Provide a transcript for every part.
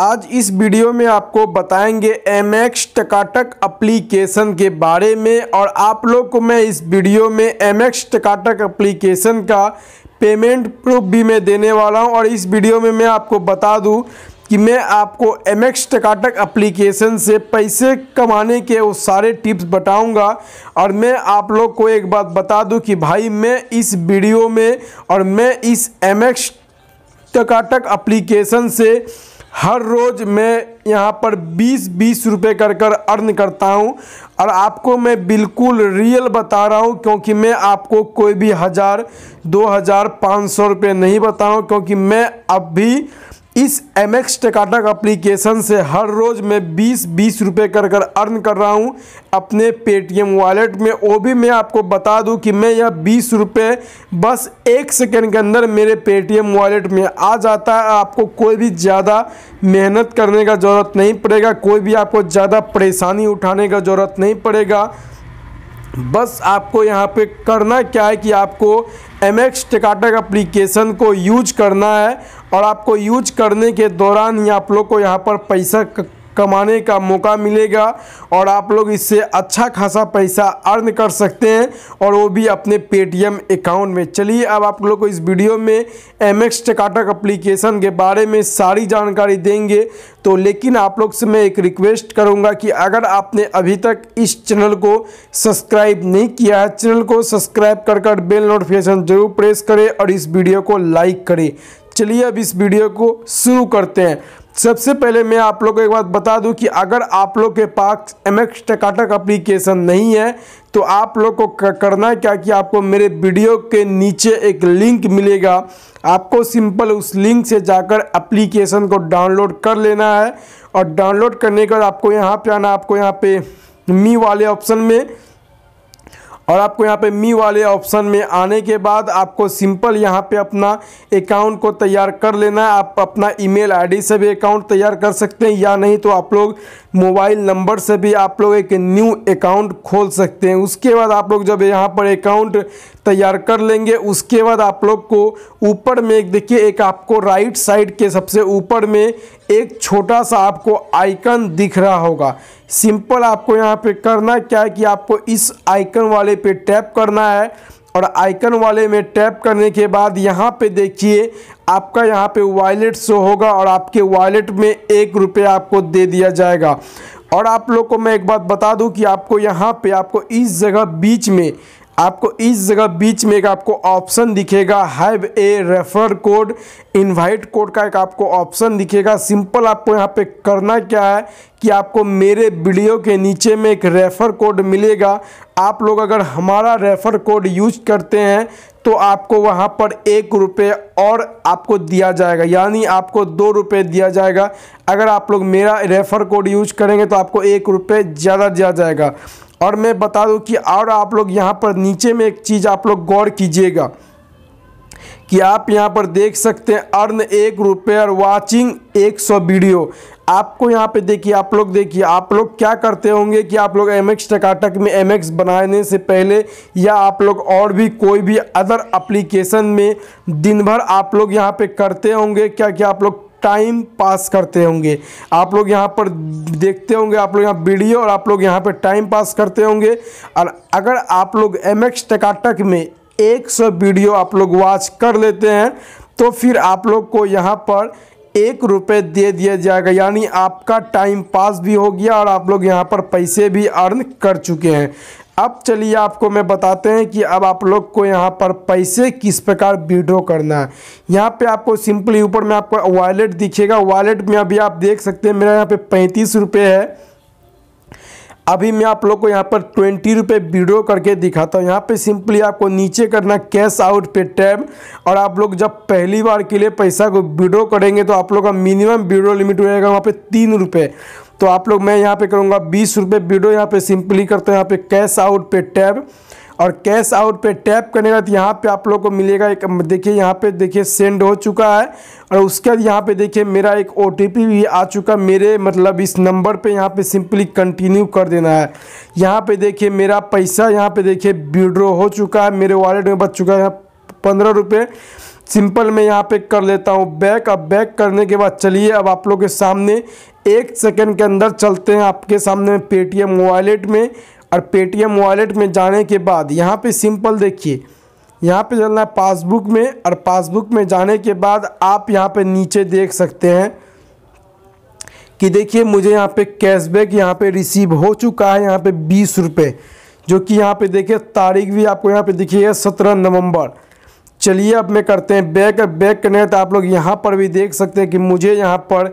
आज इस वीडियो में आपको बताएंगे एम एक्स टकाटक अप्लीकेशन के बारे में और आप लोग को मैं इस वीडियो में एम एक्स टकाटक अप्लीकेशन का पेमेंट प्रूफ भी मैं देने वाला हूं और इस वीडियो में मैं आपको बता दूं कि मैं आपको एम एक्स टकाटक अप्लीकेशन से पैसे कमाने के वो सारे टिप्स बताऊंगा और मैं आप लोग को एक बात बता दूँ कि भाई मैं इस वीडियो में और मैं इस एम एक्स टकाटक अप्लीकेशन से हर रोज़ मैं यहाँ पर 20-20 रुपए कर कर अर्न करता हूँ और आपको मैं बिल्कुल रियल बता रहा हूँ क्योंकि मैं आपको कोई भी हज़ार दो हज़ार पाँच सौ रुपये नहीं बताऊँ क्योंकि मैं अब भी इस एम एक्स टकाटक अप्लीकेशन से हर रोज़ मैं बीस बीस रुपये कर कर अर्न कर रहा हूँ अपने पेटीएम वॉलेट में वो भी मैं आपको बता दूँ कि मैं यह बीस रुपये बस एक सेकेंड के अंदर मेरे पेटीएम वॉलेट में आ जाता है आपको कोई भी ज़्यादा मेहनत करने का ज़रूरत नहीं पड़ेगा कोई भी आपको ज़्यादा परेशानी उठाने का ज़रूरत नहीं पड़ेगा बस आपको यहाँ पे करना क्या है कि आपको एम एक्स टिकाटक अप्लीकेशन को यूज करना है और आपको यूज करने के दौरान ही आप लोग को यहाँ पर पैसा कमाने का मौका मिलेगा और आप लोग इससे अच्छा खासा पैसा अर्न कर सकते हैं और वो भी अपने पेटीएम अकाउंट में चलिए अब आप लोग को इस वीडियो में एम एक्स टकाटक अप्लीकेशन के बारे में सारी जानकारी देंगे तो लेकिन आप लोग से मैं एक रिक्वेस्ट करूंगा कि अगर आपने अभी तक इस चैनल को सब्सक्राइब नहीं किया है चैनल को सब्सक्राइब कर कर बेल नोटिफिकेशन जरूर प्रेस करें और इस वीडियो को लाइक करें चलिए अब इस वीडियो को शुरू करते हैं सबसे पहले मैं आप लोग को एक बात बता दूं कि अगर आप लोग के पास एम एक्स टकाटक अप्लीकेशन नहीं है तो आप लोग को करना है क्या कि आपको मेरे वीडियो के नीचे एक लिंक मिलेगा आपको सिंपल उस लिंक से जाकर एप्लीकेशन को डाउनलोड कर लेना है और डाउनलोड करने के बाद आपको यहाँ पे आना आपको यहाँ पे मी वाले ऑप्शन में और आपको यहाँ पे मी वाले ऑप्शन में आने के बाद आपको सिंपल यहाँ पे अपना अकाउंट को तैयार कर लेना है आप अपना ईमेल आईडी से भी अकाउंट तैयार कर सकते हैं या नहीं तो आप लोग मोबाइल नंबर से भी आप लोग एक न्यू अकाउंट खोल सकते हैं उसके बाद आप लोग जब यहाँ पर अकाउंट तैयार कर लेंगे उसके बाद आप लोग को ऊपर में एक देखिए एक आपको राइट साइड के सबसे ऊपर में एक छोटा सा आपको आइकन दिख रहा होगा सिंपल आपको यहाँ पे करना क्या है कि आपको इस आइकन वाले पे टैप करना है और आइकन वाले में टैप करने के बाद यहाँ पे देखिए आपका यहाँ पे वॉलेट शो होगा और आपके वॉलेट में एक रुपये आपको दे दिया जाएगा और आप लोग को मैं एक बात बता दूँ कि आपको यहाँ पे आपको इस जगह बीच में आपको इस जगह बीच में एक आपको ऑप्शन दिखेगा have a refer code invite code का एक आपको ऑप्शन दिखेगा सिंपल आपको यहाँ पे करना क्या है कि आपको मेरे वीडियो के नीचे में एक रेफर कोड मिलेगा आप लोग अगर हमारा रेफर कोड यूज करते हैं तो आपको वहाँ पर एक रुपये और आपको दिया जाएगा यानी आपको दो रुपये दिया जाएगा अगर आप लोग मेरा रेफर कोड यूज करेंगे तो आपको एक रुपये ज़्यादा दिया जाएगा और मैं बता दूं कि और आप लोग यहाँ पर नीचे में एक चीज़ आप लोग गौर कीजिएगा कि आप यहाँ पर देख सकते हैं अर्न एक रुपये वाचिंग एक सौ वीडियो आपको यहाँ पे देखिए आप लोग देखिए आप लोग क्या करते होंगे कि आप लोग एम एक्स टकाटक में एम एक्स बनाने से पहले या आप लोग और भी कोई भी अदर अप्लीकेशन में दिन भर आप लोग यहाँ पे करते होंगे क्या क्या आप लोग टाइम पास करते होंगे आप लोग यहाँ पर देखते होंगे आप लोग यहाँ वीडियो और आप लोग यहाँ पर टाइम पास करते होंगे और अगर आप लोग एम एक्स टकाटक में 100 वीडियो आप लोग वॉच कर लेते हैं तो फिर आप लोग को यहाँ पर एक रुपये दे दिया जाएगा यानी आपका टाइम पास भी हो गया और आप लोग यहाँ पर पैसे भी अर्न कर चुके हैं अब चलिए आपको मैं बताते हैं कि अब आप लोग को यहाँ पर पैसे किस प्रकार विड्रो करना है यहाँ पे आपको सिंपली ऊपर में आपको वॉलेट दिखेगा वॉलेट में अभी आप देख सकते हैं मेरा यहाँ पे पैंतीस रुपये है अभी मैं आप लोग को यहाँ पर ट्वेंटी रुपये विड्रो करके दिखाता हूँ यहाँ पे सिंपली आपको नीचे करना कैश आउट पे टैब और आप लोग जब पहली बार के लिए पैसा को विड्रो करेंगे तो आप लोग का मिनिमम विड्रो लिमिट रहेगा वहाँ पे तीन रुपये तो आप लोग मैं यहाँ पे करूँगा बीस रुपये वीडियो यहाँ पे सिंपली करते हैं यहाँ पे कैश आउट पे टैब और कैश आउट पे टैप करने के बाद यहाँ पे आप लोग को मिलेगा एक देखिए यहाँ पे देखिए सेंड हो चुका है और उसके बाद यहाँ पे देखिए मेरा एक ओ भी आ चुका मेरे मतलब इस नंबर पे यहाँ पे सिंपली कंटिन्यू कर देना है यहाँ पे देखिए मेरा पैसा यहाँ पे देखिए विड्रो हो चुका है मेरे वॉलेट में बच चुका है पंद्रह रुपये सिंपल मैं यहाँ पे कर लेता हूँ बैक अब बैक करने के बाद चलिए अब आप लोग के सामने एक सेकंड के अंदर चलते हैं आपके सामने पेटीएम वॉलेट में और पेटीएम वॉलेट में जाने के बाद यहाँ पे सिंपल देखिए यहाँ पे चलना है पासबुक में और पासबुक में जाने के बाद आप यहाँ पे नीचे देख सकते हैं कि देखिए मुझे यहाँ पे कैशबैक यहाँ पे रिसीव हो चुका है यहाँ पे बीस रुपये जो कि यहाँ पे देखिए तारीख भी आपको यहाँ पे दिखी है सत्रह नवंबर चलिए अब मैं करते हैं बैक बैक करने तो आप लोग यहाँ पर भी देख सकते हैं कि मुझे यहाँ पर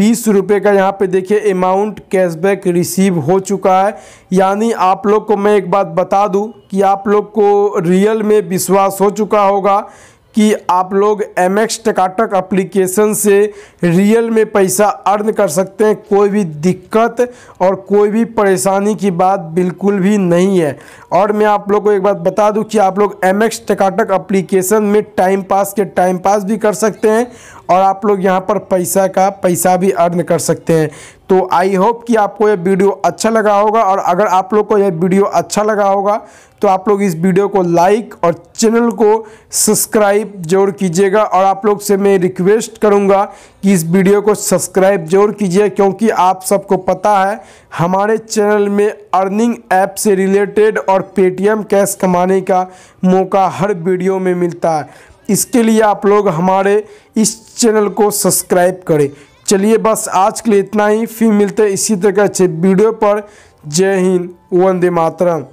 बीस रुपये का यहाँ पे देखिए अमाउंट कैशबैक रिसीव हो चुका है यानी आप लोग को मैं एक बात बता दूँ कि आप लोग को रियल में विश्वास हो चुका होगा कि आप लोग एम एक्स टकाटक अप्लीकेशन से रियल में पैसा अर्न कर सकते हैं कोई भी दिक्कत और कोई भी परेशानी की बात बिल्कुल भी नहीं है और मैं आप लोग को एक बात बता दूं कि आप लोग एम एक्स टकाटक अप्लीकेशन में टाइम पास के टाइम पास भी कर सकते हैं और आप लोग यहाँ पर पैसा का पैसा भी अर्न कर सकते हैं तो आई होप कि आपको यह वीडियो अच्छा लगा होगा और अगर आप लोग को यह वीडियो अच्छा लगा होगा तो आप लोग इस वीडियो को लाइक और चैनल को सब्सक्राइब जरूर कीजिएगा और आप लोग से मैं रिक्वेस्ट करूंगा कि इस वीडियो को सब्सक्राइब जरूर कीजिए क्योंकि आप सबको पता है हमारे चैनल में अर्निंग ऐप से रिलेटेड और पेटीएम कैश कमाने का मौका हर वीडियो में मिलता है इसके लिए आप लोग हमारे इस चैनल को सब्सक्राइब करें चलिए बस आज के लिए इतना ही फिर मिलते हैं इसी तरह के अच्छे वीडियो पर जय हिंद वंदे मातरम